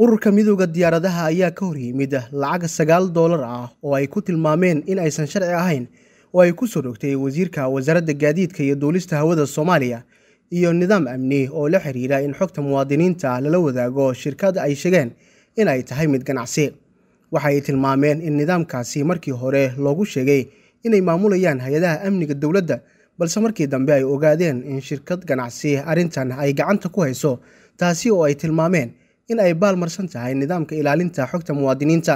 ururka midooda diyaaradaha ayaa ka hor yimid lacag sagaal doolar ah oo ay ku tilmaameen in aysan sharci ahayn oo ay ku soo dhogtay wasiirka wasaaradda gaadiidka iyo duulista hawada soomaaliya iyo nidaam amni oo la xiriira in xogta muwaadiniinta lala wadaago shirkad ay sheegeen in ay tahay mid ganacsi waxa ay tilmaameen in nidaamkaasi markii hore loogu sheegay inay maamulayaan hay-adaha amniga dowladda balse markii dambe ay ogaadeen in shirkad ganacsi arrintan ay gacanta ku hayso taasi oo ay tilmaameen in ay baal marsan tahay nidaamka ilaalinta xogta muwaadiniinta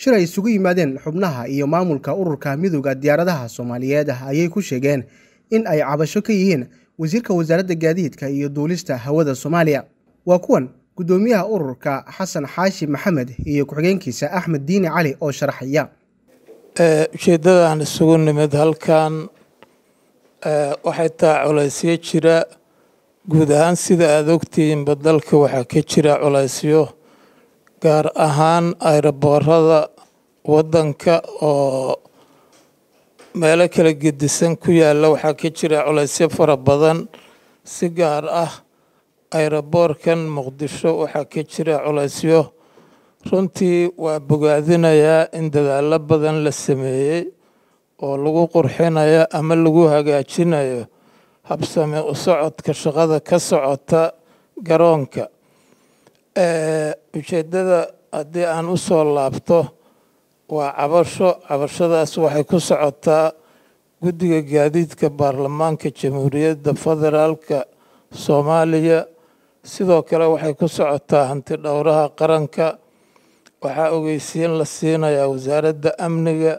shir ay isugu yimaadeen xubnaha iyo maamulka ururka midooga diyaaradaha soomaaliyeed ayay ku sheegeen in ay cabasho ka yihiin wasiirka wasaaradda gaadiidka iyo duulista hawada soomaaliya waa kuwan guddoomiyaha ururka xasan xaashi maxamed iyo ku-xigeenkiisa axmed diini cali oo sharaxaya eh, ujeeddadaan isugu nimid halkan eh, waxay taa colaysyo jira guud ahaan sida aada ogtihiinba dalka waxaa ka jira culaysyo gaar ahaan ayroboorada waddanka oo meelo kala gedisan ku yaalla waxaa ka jira culaysyo fara badan si gaar ah ayroboorkan muqdisho waxaa ka jira culaysyo runtii waa bogaadinayaa in dadaallo badan la sameeyey oo lagu qurxinayo ama lagu hagaajinayo habsame u socodka shaqada ka socota garoonka ujeedada haddii aan u soo laabto waa cabasho cabashadaas waxay ku socotaa guddiga gaadiidka baarlamaanka jamhuuriyadda federaalka soomaaliya sidoo kale waxay ku socotaa hanti dhowraha qaranka waxaa ogeysiin la siinayaa wasaaradda amniga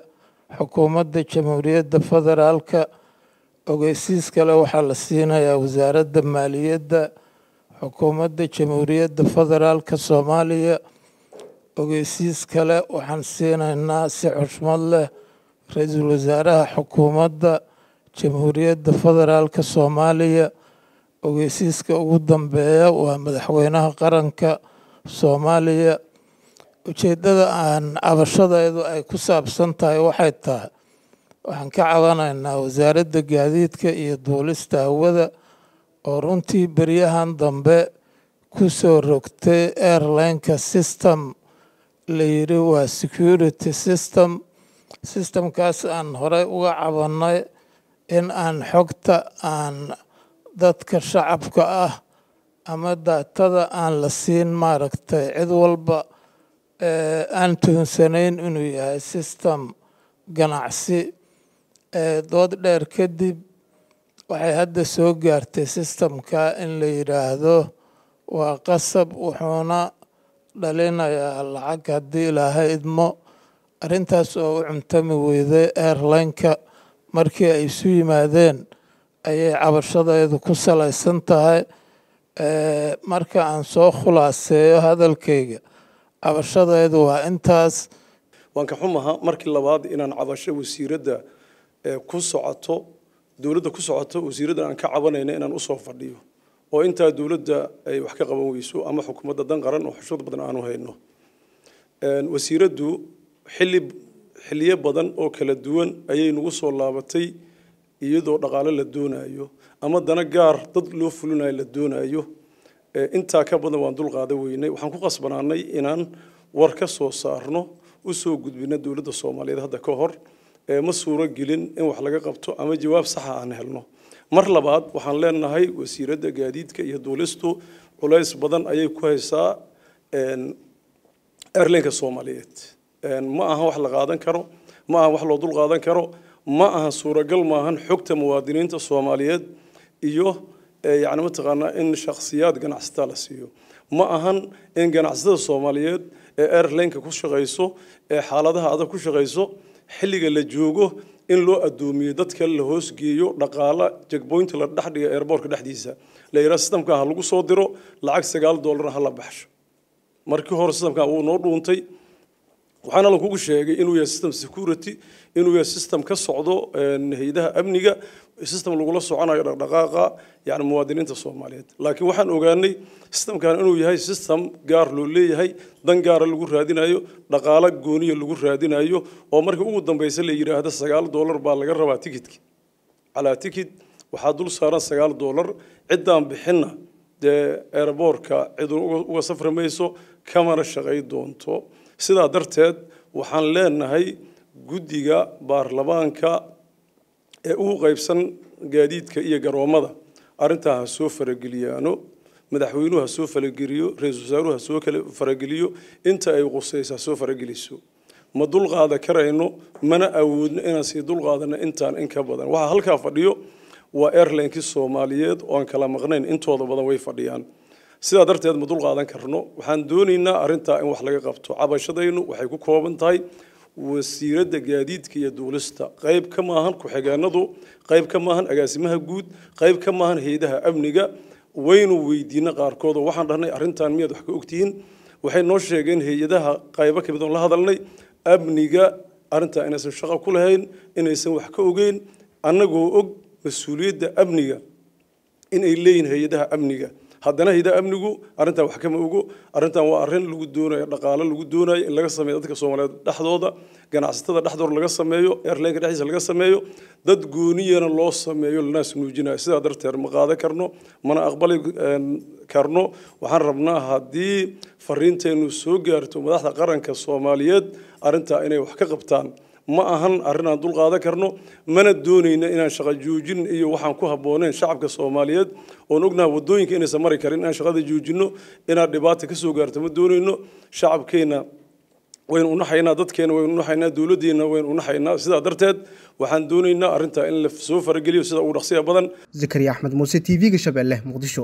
xukuumadda jamhuuriyadda federaalka ogeysiis kale waxaa la siinayaa wasaaradda maaliyadda xukuumadda jamhuuriyadda federaalka soomaaliya ogeysiis kale waxaan siinaynaa si xushmad leh ra-iisul wasaaraha xukuumadda jamhuuriyadda federaalka soomaaliya ogeysiiska ugu dambeeya waa madaxweynaha qaranka soomaaliya ujeedada aan cabashadeedu ay ku saabsan tahay waxay tahay waxaan ka codanaynaa wasaaradda gaadiidka iyo duulista hawada oo runtii beryahan dambe ku soo rogtay airlineka system la yidhi waa security system systemkaas aan horey uga cabanay in aan xogta aan dadka shacabka ah ama daatada aan la siin maaragtay cid walba eh, aan tuhunsanayn inuu yahay system ganacsi dood dheer kadib waxay hadda soo gaartay sistamka in la yidhaahdo waa qasab wuxuuna dhalinayaa lacag haddii ilaahay idmo arintaas oo u cuntami weyday airlineka markii ay isu yimaadeen ayay cabashadeedu ku salaysan tahay marka aan soo khulaaseeyo hadalkayga cabashadeedu waa intaas waan ka xumaha markii labaad inaan cabasho wasiiradda ku socoto dowladda ku socoto wasiiradda aan ka cabanayna inaan usoo fadhiyo oo intaa dowladda ay wax ka qaban weyso ama xukuumadda dan qaran oo xushmad badan aanu hayno wasiiraddu xilli xilliyo badan oo kala duwan ayay nagu soo laabatay iyadoo dhaqaale la doonayo ama dana gaar dad loo fulinayo la doonayo intaa ka badan waan dulqaada weynay waxaan ku qasbanaanay inaan war ka soo saarno usoo gudbina dowladda soomaaliyeed hadda ka hor ma suuro gelin in wax laga qabto ama jawaab saxa aan helno mar labaad waxaan leenahay wasiiradda gaadiidka iyo duulistu culays badan ayay ku haysaa airlineka soomaaliyeed ma aha wax la qaadan karo ma aha wax loo dul qaadan karo ma aha suuragal maahan xogta muwaadiniinta soomaaliyeed iyo yani mataqaanaa in shakhsiyaad ganacsataa la siiyo ma ahan in ganacsatada soomaaliyeed ee airlineka ku shaqayso ee xaaladaha adag ku shaqayso xilliga la joogo in loo adduumiyo dadka la hoosgeeyo dhaqaala jegboynta la dhexdhiga eerboorka dhexdiisa la yidhaha sistamka ha lagu soo diro lacag sagaal doolara ha la baxsho markii hore sistamka wuu noo dhuuntay waxaana lagugu sheegay inuu yahay system security inuu yahay system ka socdo haydaha amniga system lagula soconayo dhaqdhaqaaqa yani muwaadiniinta soomaaliyeed laakiin waxaan ogaanay systemkan inuu yahay system gaar loo leeyahay dan gaara lagu raadinayo dhaqaalo gooniya lagu raadinayo oo markii ugu dambaysa la yidhaahdo sagaal doolar baa laga rabaa tikidki calaa tikid waxaa dul saaran sagaal doolar ciddaan bixinna dee airboortka cid uga safri mayso kamana shaqay doonto sidaa darteed waxaan leenahay guddiga baarlamaanka ee ugu qaybsan gaadiidka iyo garoommada arrintaa ha soo farageliyaano madaxweynuhu ha soo farageliyo ra-iisul wasaaruhu ha soo kale farageliyo inta ay qusaysa ha soo farageliso ma dulqaada karayno mana awoodno inaan sii dulqaadanno intaan in ka badan waxaa halkaa fadhiyo waa airlinekii soomaaliyeed oo aan kala maqnayn intooda badan way fadhiyaan sidaa darteed ma dulqaadan karno waxaan doonaynaa arrintaa in wax laga qabto cabashadaynu waxay ku kooban tahay wasiiradda gaadiidka iyo duulista qayb ka maahan ku-xigeenadu qayb ka maahan agaasimaha guud qayb ka maahan hay-adaha amniga waynu weydiina qaarkood oo waxaan dhahnay arrintan miyaad wax ka ogtihiin waxay noo sheegeen hay-adaha qaybo kamid oon la hadalnay amniga arrintaa inaysan shaqo ku lahayn inaysan wax ka ogeyn annagoo og mas-uuliyadda amniga in ay leeyihin hay-adaha amniga haddana hida amnigu arrintan wax kama ogo arrintan waa arrin lagu doonayo dhaqaale lagu doonayo in laga sameeyo dadka soomaaliyeed dhexdooda ganacsatada dhexdooda laga sameeyo airlineka dhexdiisa laga sameeyo dad gooniyana loo sameeyo lanaa sunuujinayo sidaa darteed ma qaadan karno mana aqbali karno waxaan rabnaa haddii fariinteennu soo gaarto madaxda qaranka soomaaliyeed arrintaa inay wax ka qabtaan ma ahan arrin aan dul qaadan karno mana doonayna inaan shaqo joojin iyo waxaan ku habboonayn shacabka soomaaliyeed oon ognahay waddooyinka inaysan mari karin inaan shaqada joojinno inaad dhibaata ka soo gaarto ma doonayno shacabkeenna waynu unaxaynaa dadkeena waynu unaxaynaa dowladdeena waynu unaxaynaa sidaa darteed waxaan doonaynaa arrintaa in la soo farageliyo sida ugu dhaqsiya badan zakariya axmed muuse t v-ga shabeelle muqdisho